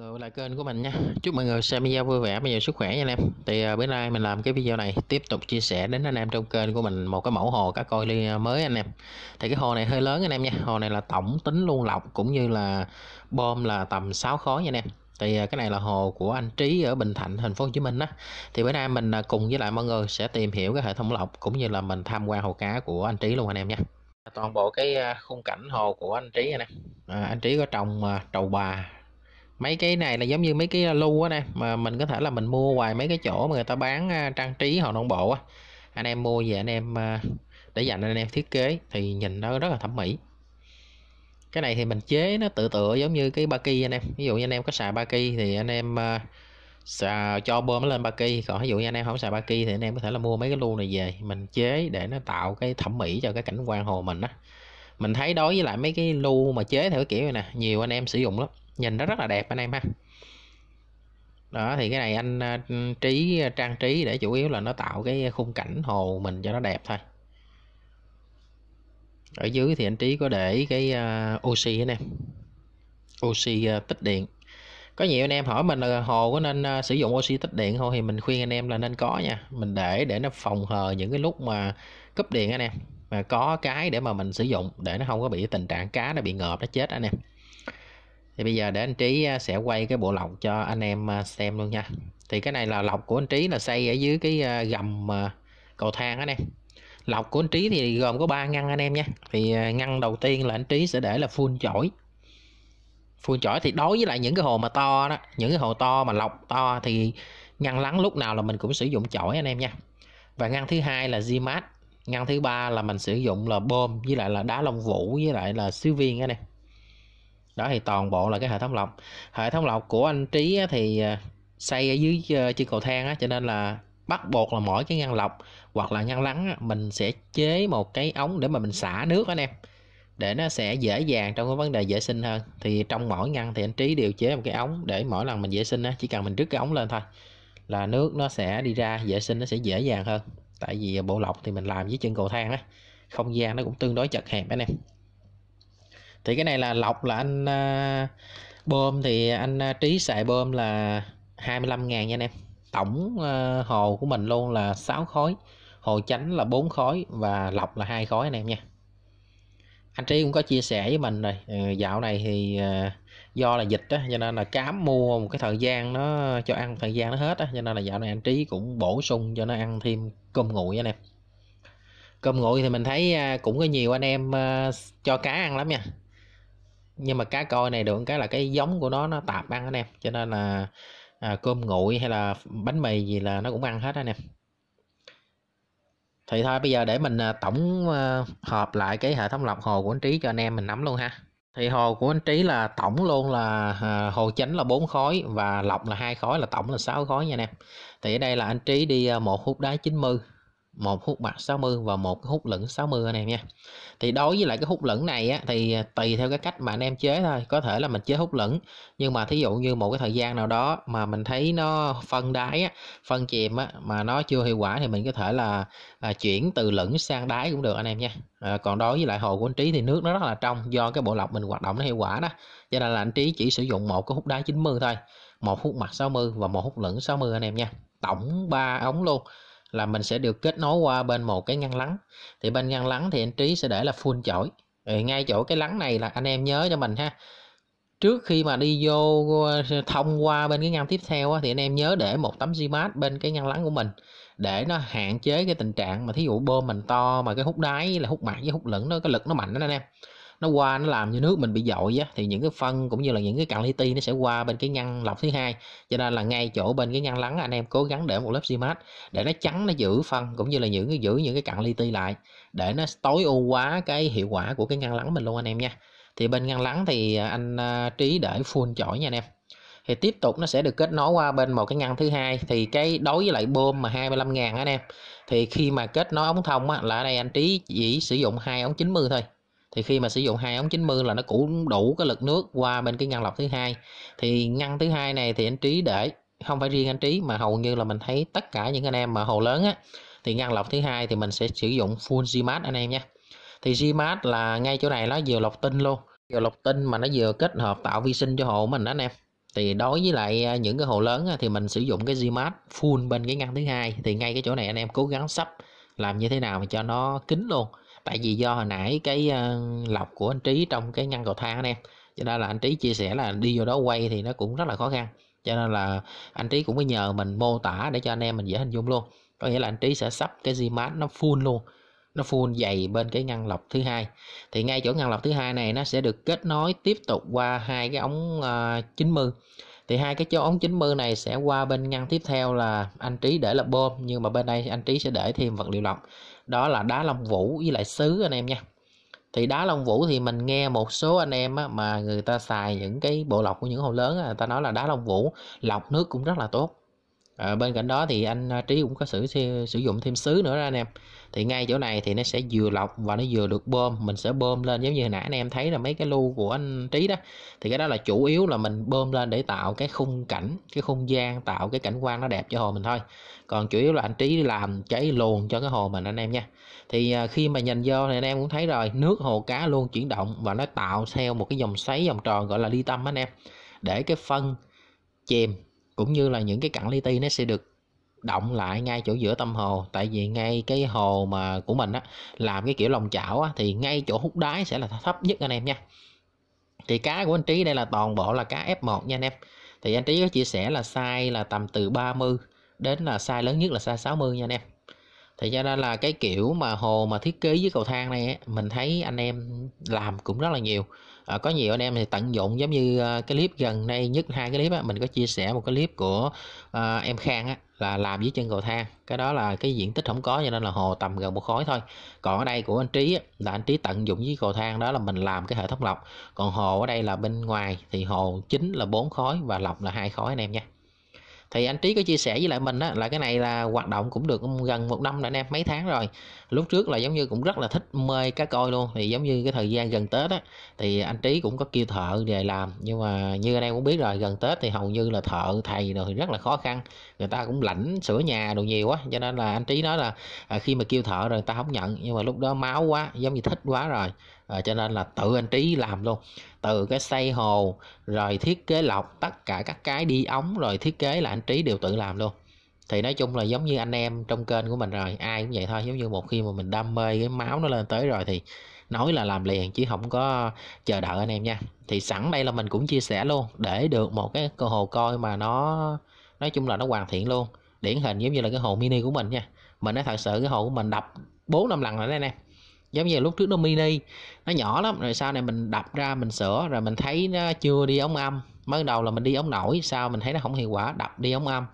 người là kênh của mình nha Chúc mọi người xem video vui vẻ, bây giờ sức khỏe nha anh em Thì à, bữa nay mình làm cái video này tiếp tục chia sẻ đến anh em trong kênh của mình một cái mẫu hồ cá coi ly à, mới anh em Thì cái hồ này hơi lớn anh em nha Hồ này là tổng tính luôn lọc cũng như là bom là tầm 6 khối nha anh em thì à, cái này là hồ của anh Trí ở Bình Thạnh thành phố Hồ Chí Minh đó thì bữa nay mình cùng với lại mọi người sẽ tìm hiểu cái hệ thống lọc cũng như là mình tham quan hồ cá của anh Trí luôn anh em nha toàn bộ cái khung cảnh hồ của anh Trí anh em à, anh Trí có trồng trầu bà mấy cái này là giống như mấy cái lưu á nè mà mình có thể là mình mua hoài mấy cái chỗ mà người ta bán à, trang trí hòn non bộ á anh em mua về anh em à, để dành anh em thiết kế thì nhìn nó rất là thẩm mỹ cái này thì mình chế nó tự tựa giống như cái ba kỳ anh em ví dụ như anh em có xài ba kỳ thì anh em à, xà, cho bơm lên ba kỳ còn ví dụ như anh em không xài ba kỳ thì anh em có thể là mua mấy cái lu này về mình chế để nó tạo cái thẩm mỹ cho cái cảnh quan hồ mình á mình thấy đối với lại mấy cái lu mà chế theo cái kiểu này nè nhiều anh em sử dụng lắm nhìn nó rất là đẹp anh em ha đó thì cái này anh à, trí à, trang trí để chủ yếu là nó tạo cái khung cảnh hồ mình cho nó đẹp thôi ở dưới thì anh trí có để cái à, oxy anh em oxy tích điện có nhiều anh em hỏi mình là hồ có nên sử dụng oxy tích điện không thì mình khuyên anh em là nên có nha mình để để nó phòng hờ những cái lúc mà cúp điện anh em mà có cái để mà mình sử dụng để nó không có bị tình trạng cá nó bị ngợp nó chết anh em thì bây giờ để anh Trí à, sẽ quay cái bộ lọc cho anh em à, xem luôn nha thì cái này là lọc của anh Trí là xây ở dưới cái à, gầm cầu thang anh em lọc của anh Trí thì gồm có 3 ngăn anh em nha thì ngăn đầu tiên là anh Trí sẽ để là phun chổi phun chổi thì đối với lại những cái hồ mà to đó những cái hồ to mà lọc to thì ngăn lắng lúc nào là mình cũng sử dụng chổi anh em nha và ngăn thứ hai là Zimat ngăn thứ ba là mình sử dụng là bơm với lại là đá lông vũ với lại là xíu viên cái này đó thì toàn bộ là cái hệ thống lọc hệ thống lọc của anh trí thì à, xây ở dưới chân ờ, cầu thang á cho nên là bắt buộc là mỗi cái ngăn lọc hoặc là ngăn lắng mình sẽ chế một cái ống để mà mình xả nước anh em để nó sẽ dễ dàng trong cái vấn đề vệ sinh hơn thì trong mỗi ngăn thì anh trí điều chế một cái ống để mỗi lần mình vệ sinh á chỉ cần mình rứt cái ống lên thôi là nước nó sẽ đi ra vệ sinh nó sẽ dễ dàng hơn tại vì à, bộ lọc thì mình làm với chân cầu thang á không gian nó cũng tương đối chật hẹp anh em thì cái này là lọc là anh uh, bơm thì anh uh, trí xài bơm là 25 ngàn nha anh em tổng uh, hồ của mình luôn là 6 khối hồ chánh là 4 khối và lọc là hai khối anh em nha anh trí cũng có chia sẻ với mình rồi ừ, dạo này thì ờ, do là dịch á cho nên là cám mua một cái thời gian nó cho ăn thời gian nó hết á cho nên là dạo này anh trí cũng bổ sung cho nó ăn thêm cơm nguội anh em cơm nguội thì mình thấy à, cũng có nhiều anh em ờ, cho cá ăn lắm nha nhưng mà cá coi này được cái là cái giống của nó nó tạp ăn anh em cho nên là à, cơm nguội hay là bánh mì gì là nó cũng ăn hết anh em thì thôi bây giờ để mình à, tổng ờ, hợp lại cái hệ thống lọc hồ của anh trí cho anh em mình nắm luôn ha thì hồ của anh trí là tổng luôn là à, hồ chánh là 4 khối và lọc là hai khối là tổng là 6 khối nha anh em thì ở đây là anh trí đi à, một hút đá 90 một hút bạc 60 và một hút lửng 60 anh em nha thì đối với lại cái hút lửng này á, thì à, tùy theo cái cách mà anh em chế thôi có thể là mình chế hút lửng nhưng mà thí dụ như một cái thời gian nào đó mà mình thấy nó phân đáy á, phân chìm á, mà nó chưa hiệu quả thì mình có thể là, là chuyển từ lửng sang đáy cũng được anh em nha à, còn đối với lại hồ của anh trí thì nước nó rất là trong do cái bộ lọc mình hoạt động nó hiệu quả đó cho nên là anh trí chỉ sử dụng một cái hút đáy 90 thôi một hút mặt 60 và một hút lửng 60 anh em nha tổng 3 ống luôn là mình sẽ được kết nối qua bên một cái ngăn lắng thì bên ngăn lắng thì anh trí sẽ để là full chổi ngay chỗ cái lắng này là anh em nhớ cho mình ha trước khi mà đi vô thông qua bên cái ngăn tiếp theo á, thì anh em nhớ để một tấm gimat bên cái ngăn lắng của mình để nó hạn chế cái tình trạng mà thí dụ bơm mình to mà cái hút đáy là hút mạc với hút lửng nó cái lực nó mạnh đó anh em nó qua nó làm như nước mình bị dội á thì những cái phân cũng như là những cái cặn li ti nó sẽ qua bên cái ngăn lọc thứ hai cho nên là ngay chỗ bên cái ngăn lắng anh em cố gắng để một lớp xi mát để nó chắn nó giữ phân cũng như là những cái giữ những cái cặn li ti lại để nó tối ưu quá cái hiệu quả của cái ngăn lắng mình luôn anh em nha thì bên ngăn lắng thì à, anh à, trí để full chổi nha anh em thì tiếp tục nó sẽ được kết nối qua bên một cái ngăn thứ hai thì cái đối với lại bơm mà 25 ngàn anh em thì khi mà kết nối ống thông á, là ở đây anh trí chỉ sử dụng hai ống 90 thôi thì khi mà sử dụng hai ống 90 là nó cũng đủ cái lực nước qua bên cái ngăn lọc thứ hai thì ngăn thứ hai này thì anh trí để không phải riêng anh trí mà hầu như là mình thấy tất cả những anh em mà hồ lớn á thì ngăn lọc thứ hai thì mình sẽ sử dụng full Gmat anh em nha thì Gmat là ngay chỗ này nó vừa lọc tinh luôn vừa lọc tinh mà nó vừa kết hợp tạo vi sinh cho hồ mình đó anh em thì đối với lại à, những cái hồ lớn á, thì mình sử dụng cái Gmat full bên cái ngăn thứ hai thì ngay cái chỗ này anh em cố gắng sắp làm như thế nào mà cho nó kín luôn tại vì do hồi nãy cái ờ, lọc của anh trí trong cái ngăn cầu thang anh em cho nên là anh trí chia sẻ là đi vô đó quay thì nó cũng rất là khó khăn cho nên là anh trí cũng có nhờ mình mô tả để cho anh em mình dễ hình dung luôn có nghĩa là anh trí sẽ sắp cái mát nó full luôn nó full dày bên cái ngăn lọc thứ hai thì ngay chỗ ngăn lọc thứ hai này nó sẽ được kết nối tiếp tục qua hai cái ống uh, ờ, 90 thì hai cái chỗ ống 90 này sẽ qua bên ngăn tiếp theo là anh trí để là bơm nhưng mà bên đây anh trí sẽ để thêm vật liệu lọc đó là đá long vũ với lại sứ anh em nha thì đá long vũ thì mình nghe một số anh em á, mà người ta xài những cái bộ lọc của những hồ lớn á, người ta nói là đá long vũ lọc nước cũng rất là tốt à, bên cạnh đó thì anh à, trí cũng có sử sử dụng thêm sứ nữa đó anh em thì ngay chỗ này thì nó sẽ vừa lọc và nó vừa được bơm mình sẽ bơm lên giống như hồi nãy anh em thấy là mấy cái lưu của anh trí đó thì cái đó là chủ yếu là mình bơm lên để tạo cái khung cảnh cái không gian tạo cái cảnh quan nó đẹp cho hồ mình thôi còn chủ yếu là anh trí làm cháy luồn cho cái hồ mình anh em nha thì à, khi mà nhìn vô thì anh em cũng thấy rồi nước hồ cá luôn chuyển động và nó tạo theo một cái dòng xoáy vòng tròn gọi là ly tâm anh em để cái phân chìm cũng như là những cái cặn li ti nó sẽ được động lại ngay chỗ giữa tâm hồ tại vì ngay cái hồ mà của mình á làm cái kiểu lòng chảo á thì ngay chỗ hút đáy sẽ là thấp nhất anh em nha thì cá của anh Trí đây là toàn bộ là cá F1 nha anh em thì anh Trí có chia sẻ là size là tầm từ 30 đến là size lớn nhất là size 60 nha anh em thì cho nên là cái kiểu mà hồ mà thiết kế với cầu thang này mình thấy anh em làm cũng rất là nhiều à, có nhiều anh em thì tận dụng giống như à, cái clip gần đây nhất hai cái clip mình có chia sẻ một cái clip của à, em Khang á, là làm dưới chân cầu thang cái đó là cái diện tích không có cho nên là hồ tầm gần một khối thôi còn ở đây của anh Trí là anh Trí tận dụng với cầu thang đó là mình làm cái hệ thống lọc còn hồ ở đây là bên ngoài thì hồ chính là bốn khối và lọc là hai khối anh em nha thì anh trí có chia sẻ với lại mình á, là cái này là hoạt động cũng được gần một năm rồi anh em mấy tháng rồi lúc trước là giống như cũng rất là thích mê cá coi luôn thì giống như cái thời gian gần tết á thì anh trí cũng có kêu thợ về làm nhưng mà như anh em cũng biết rồi gần tết thì hầu như là thợ thầy rồi thì rất là khó khăn người ta cũng lãnh sửa nhà đồ nhiều quá cho nên là anh trí nói là à, khi mà kêu thợ rồi người ta không nhận nhưng mà lúc đó máu quá giống như thích quá rồi à, cho nên là tự anh trí làm luôn từ cái xây hồ rồi thiết kế lọc tất cả các cái đi ống rồi thiết kế là anh trí đều tự làm luôn thì nói chung là giống như anh em trong kênh của mình rồi ai cũng vậy thôi giống như một khi mà mình đam mê cái máu nó lên tới rồi thì nói là làm liền chứ không có chờ đợi anh em nha thì sẵn đây là mình cũng chia sẻ luôn để được một cái cơ hồ coi mà nó nói chung là nó hoàn thiện luôn điển hình giống như là cái hồ mini của mình nha mình nói thật sự cái hồ của mình đập bốn năm lần rồi đấy anh em giống như lúc trước nó mini nó nhỏ lắm rồi sau này mình đập ra mình sửa rồi mình thấy nó chưa đi ống âm mới đầu là mình đi ống nổi sau mình thấy nó không hiệu quả đập đi ống âm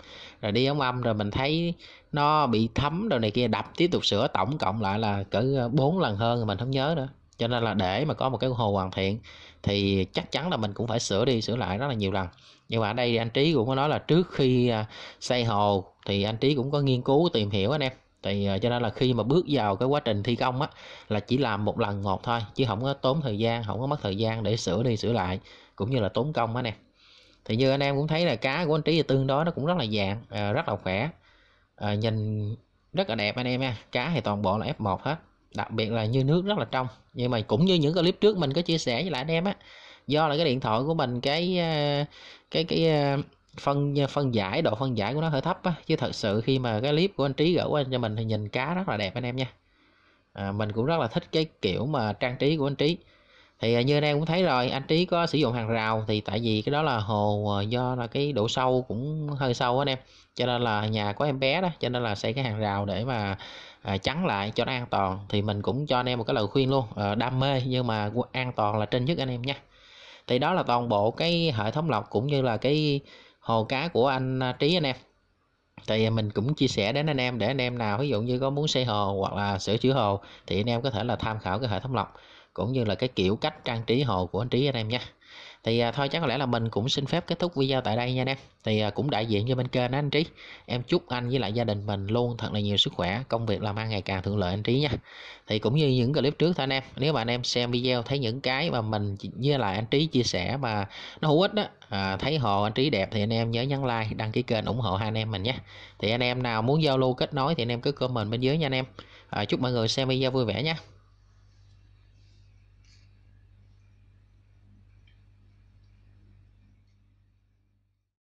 rồi đi ống âm rồi mình thấy nó bị thấm rồi này kia đập tiếp tục sửa tổng cộng lại là cỡ 4 ờ, lần hơn rồi mình không nhớ nữa cho nên là để mà có một cái hồ hoàn thiện thì chắc chắn là mình cũng phải sửa đi sửa lại rất là nhiều lần nhưng mà ở đây anh trí cũng có nói là trước khi ờ, xây hồ thì anh trí cũng có nghiên cứu tìm hiểu anh em thì ờ, cho nên là khi mà bước vào cái quá trình thi công á là chỉ làm một lần một thôi chứ không có tốn thời gian không có mất thời gian để sửa đi sửa lại cũng như là tốn công á nè thì như anh em cũng thấy là cá của anh trí thì tương đối nó cũng rất là dạng ờ, rất là khỏe ờ, nhìn rất là đẹp anh em nha cá thì toàn bộ là F1 hết đặc biệt là như nước rất là trong nhưng mà cũng như những clip trước mình có chia sẻ với lại anh em á do là cái điện thoại của mình cái cái cái, cái phân phân giải độ phân giải của nó hơi thấp á chứ thật sự khi mà cái clip của anh trí gửi qua cho mình thì nhìn cá rất là đẹp anh em nha à, mình cũng rất là thích cái kiểu mà trang trí của anh trí thì à, như anh em cũng thấy rồi anh trí có sử dụng hàng rào thì tại vì cái đó là hồ à, do là cái độ sâu cũng hơi sâu anh em cho nên là nhà có em bé đó cho nên là xây cái hàng rào để mà à, chắn lại cho nó an toàn thì mình cũng cho anh em một cái lời khuyên luôn à, đam mê nhưng mà an toàn là trên nhất anh em nha thì đó là toàn bộ cái hệ thống lọc cũng như là cái hồ cá của anh à, Trí anh em thì mình cũng chia sẻ đến anh em để anh em nào ví dụ như có muốn xây hồ hoặc là sửa chữa hồ thì anh em có thể là tham khảo cái hệ thống lọc cũng như là cái kiểu cách trang trí hồ của anh Trí anh em nha thì à, thôi chắc có lẽ là mình cũng xin phép kết thúc video tại đây nha anh em thì à, cũng đại diện cho bên kênh đó anh Trí em chúc anh với lại gia đình mình luôn thật là nhiều sức khỏe công việc làm ăn ngày càng thuận lợi anh Trí nha thì cũng như những clip trước thôi anh em nếu mà anh em xem video thấy những cái mà mình với lại anh Trí chia sẻ mà nó hữu ích đó à, thấy hồ anh Trí đẹp thì anh em nhớ nhấn like đăng ký kênh ủng hộ hai anh em mình nhé thì anh em nào muốn giao lưu kết nối thì anh em cứ comment bên dưới nha anh em à, chúc mọi người xem video vui vẻ nha